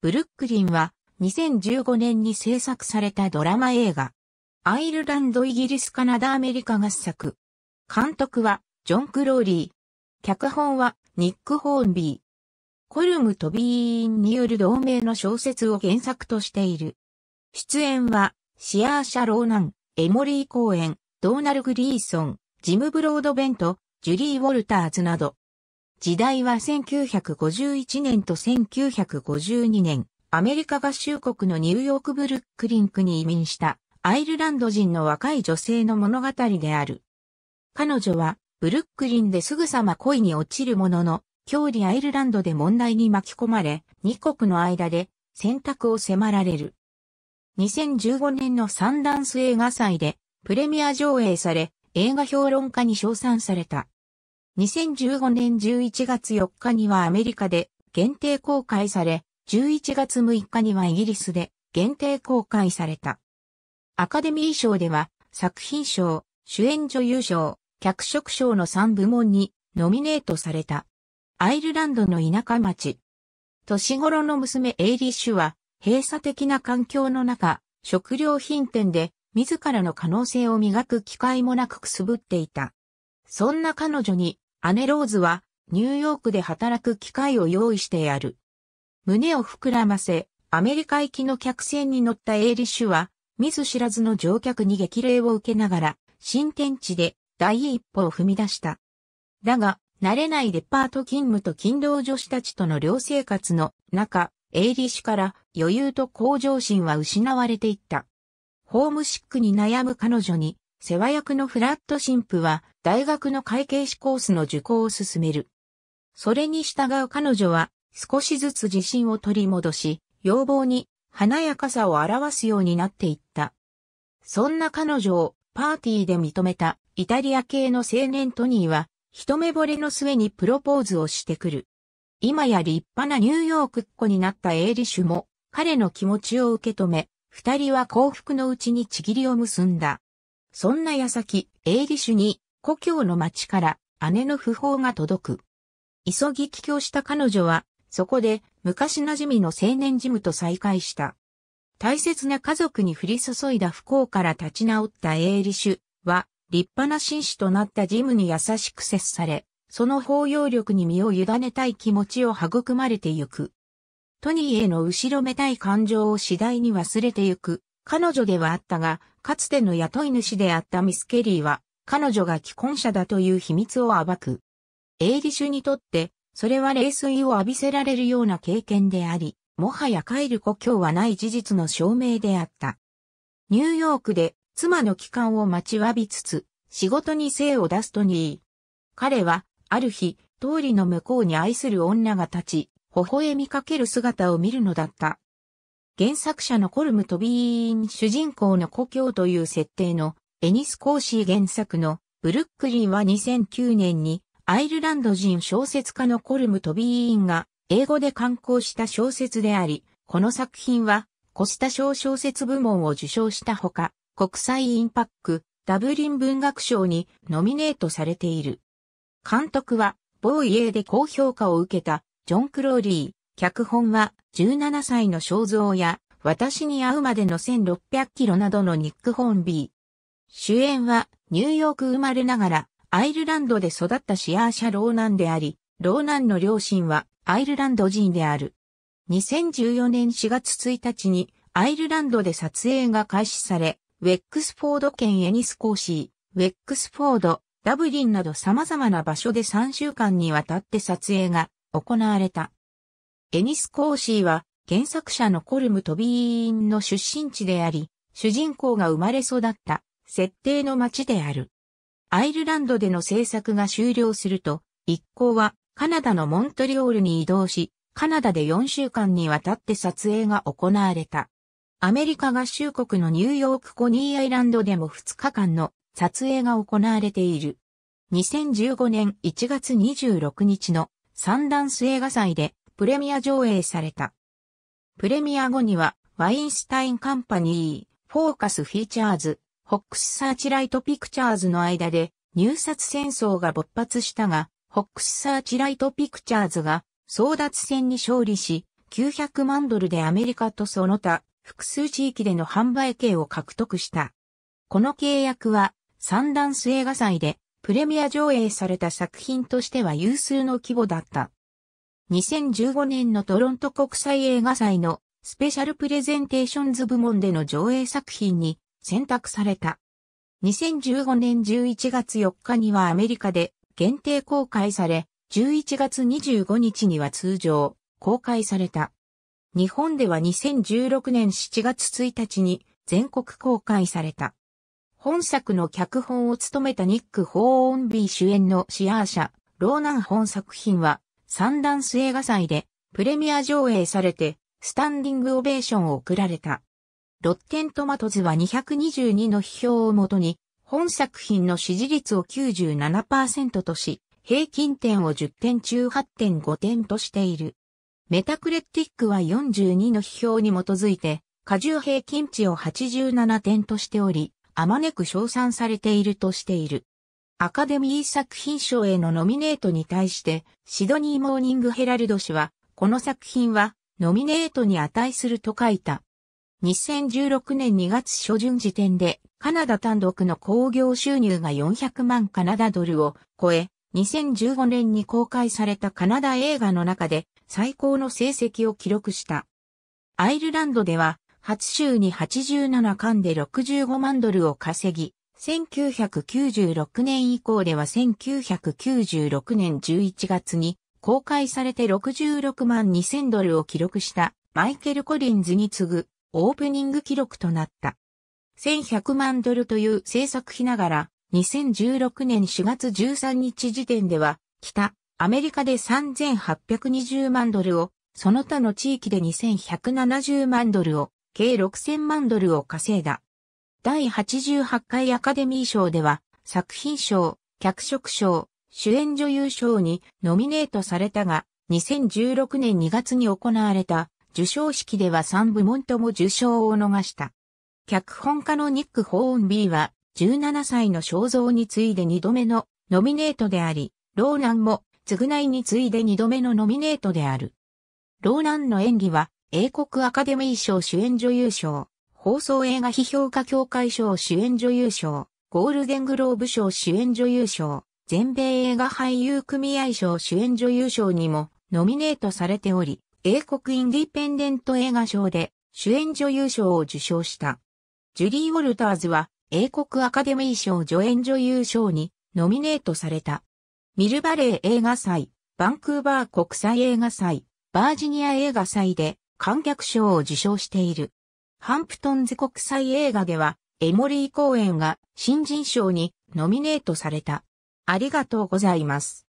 ブルックリンは2015年に制作されたドラマ映画。アイルランド、イギリス、カナダ、アメリカ合作。監督はジョン・クローリー。脚本はニック・ホーンビー。コルム・トビーンによる同名の小説を原作としている。出演はシアーシャ・ローナン、エモリー・コーエン、ドーナル・グリーソン、ジム・ブロードベント、ジュリー・ウォルターズなど。時代は1951年と1952年、アメリカ合衆国のニューヨークブルックリンクに移民したアイルランド人の若い女性の物語である。彼女はブルックリンですぐさま恋に落ちるものの、郷里アイルランドで問題に巻き込まれ、二国の間で選択を迫られる。2015年のサンダンス映画祭でプレミア上映され、映画評論家に称賛された。2015年11月4日にはアメリカで限定公開され、11月6日にはイギリスで限定公開された。アカデミー賞では作品賞、主演女優賞、脚色賞の3部門にノミネートされた。アイルランドの田舎町。年頃の娘エイリッシュは閉鎖的な環境の中、食料品店で自らの可能性を磨く機会もなくくすぶっていた。そんな彼女に姉ローズは、ニューヨークで働く機会を用意してやる。胸を膨らませ、アメリカ行きの客船に乗ったエイリッシュは、見ず知らずの乗客に激励を受けながら、新天地で第一歩を踏み出した。だが、慣れないデパート勤務と勤労女子たちとの寮生活の中、エイリッシュから余裕と向上心は失われていった。ホームシックに悩む彼女に世話役のフラット神父は大学の会計士コースの受講を進める。それに従う彼女は少しずつ自信を取り戻し、要望に華やかさを表すようになっていった。そんな彼女をパーティーで認めたイタリア系の青年トニーは一目惚れの末にプロポーズをしてくる。今や立派なニューヨークっ子になったエイリシュも彼の気持ちを受け止め、二人は幸福のうちにちぎりを結んだ。そんな矢先、エイリシュに、故郷の町から姉の訃報が届く。急ぎ帰郷した彼女は、そこで昔馴染みの青年ジムと再会した。大切な家族に降り注いだ不幸から立ち直ったエイリシュは、立派な紳士となったジムに優しく接され、その包容力に身を委ねたい気持ちを育まれてゆく。トニーへの後ろめたい感情を次第に忘れてゆく、彼女ではあったが、かつての雇い主であったミス・ケリーは、彼女が既婚者だという秘密を暴く。エイリシュにとって、それは冷水を浴びせられるような経験であり、もはや帰る故郷はない事実の証明であった。ニューヨークで妻の帰還を待ちわびつつ、仕事に精を出すとにいい。彼は、ある日、通りの向こうに愛する女が立ち、微笑みかける姿を見るのだった。原作者のコルム・トビーン主人公の故郷という設定のエニス・コーシー原作のブルックリンは2009年にアイルランド人小説家のコルム・トビーンが英語で刊行した小説であり、この作品はコスタ賞小説部門を受賞したほか、国際インパック、ダブリン文学賞にノミネートされている。監督は、ボーイエーで高評価を受けたジョン・クローリー、脚本は17歳の肖像や私に会うまでの1600キロなどのニック・ホーンビー。主演はニューヨーク生まれながらアイルランドで育ったシアーシャ・ローナンであり、ローナンの両親はアイルランド人である。2014年4月1日にアイルランドで撮影が開始され、ウェックスフォード県エニスコーシー、ウェックスフォード、ダブリンなど様々な場所で3週間にわたって撮影が行われた。エニス・コーシーは原作者のコルム・トビーンの出身地であり、主人公が生まれ育った設定の街である。アイルランドでの制作が終了すると、一行はカナダのモントリオールに移動し、カナダで4週間にわたって撮影が行われた。アメリカ合衆国のニューヨークコニーアイランドでも2日間の撮影が行われている。2015年1月26日のサンダンス映画祭でプレミア上映された。プレミア後には、ワインスタインカンパニー、フォーカスフィーチャーズ、ホックスサーチライトピクチャーズの間で入札戦争が勃発したが、ホックスサーチライトピクチャーズが争奪戦に勝利し、900万ドルでアメリカとその他複数地域での販売権を獲得した。この契約はサンダンス映画祭でプレミア上映された作品としては有数の規模だった。2015年のトロント国際映画祭のスペシャルプレゼンテーションズ部門での上映作品に選択された。2015年11月4日にはアメリカで限定公開され、11月25日には通常公開された。日本では2016年7月1日に全国公開された。本作の脚本を務めたニック・ホーオンビー主演のシアー社、ローナン本作品は三段ス映画祭でプレミア上映されてスタンディングオベーションを送られた。ロッテントマトズは222の批評をもとに本作品の支持率を97%とし、平均点を10点中8.5点としている。メタクレティックは42の批評に基づいて、過重平均値を87点としており、あまねく称賛されているとしている。アカデミー作品賞へのノミネートに対して、シドニー・モーニング・ヘラルド氏は、この作品は、ノミネートに値すると書いた。2016年2月初旬時点で、カナダ単独の興行収入が400万カナダドルを超え、2015年に公開されたカナダ映画の中で最高の成績を記録した。アイルランドでは、初週に87巻で65万ドルを稼ぎ、1996年以降では1996年11月に公開されて66万2000ドルを記録したマイケル・コリンズに次ぐオープニング記録となった。1100万ドルという制作費ながら2016年4月13日時点では北アメリカで3820万ドルをその他の地域で2170万ドルを計6000万ドルを稼いだ。第88回アカデミー賞では、作品賞、脚色賞、主演女優賞にノミネートされたが、2016年2月に行われた受賞式では3部門とも受賞を逃した。脚本家のニック・ホーンビーは、17歳の肖像に次いで2度目のノミネートであり、ローランも、償いに次いで2度目のノミネートである。ローランの演技は、英国アカデミー賞主演女優賞、放送映画批評家協会賞主演女優賞、ゴールデングローブ賞主演女優賞、全米映画俳優組合賞主演女優賞にもノミネートされており、英国インディペンデント映画賞で主演女優賞を受賞した。ジュリー・ウォルターズは英国アカデミー賞助演女優賞にノミネートされた。ミルバレー映画祭、バンクーバー国際映画祭、バージニア映画祭で観客賞を受賞している。ハンプトンズ国際映画では、エモリー公演が新人賞にノミネートされた。ありがとうございます。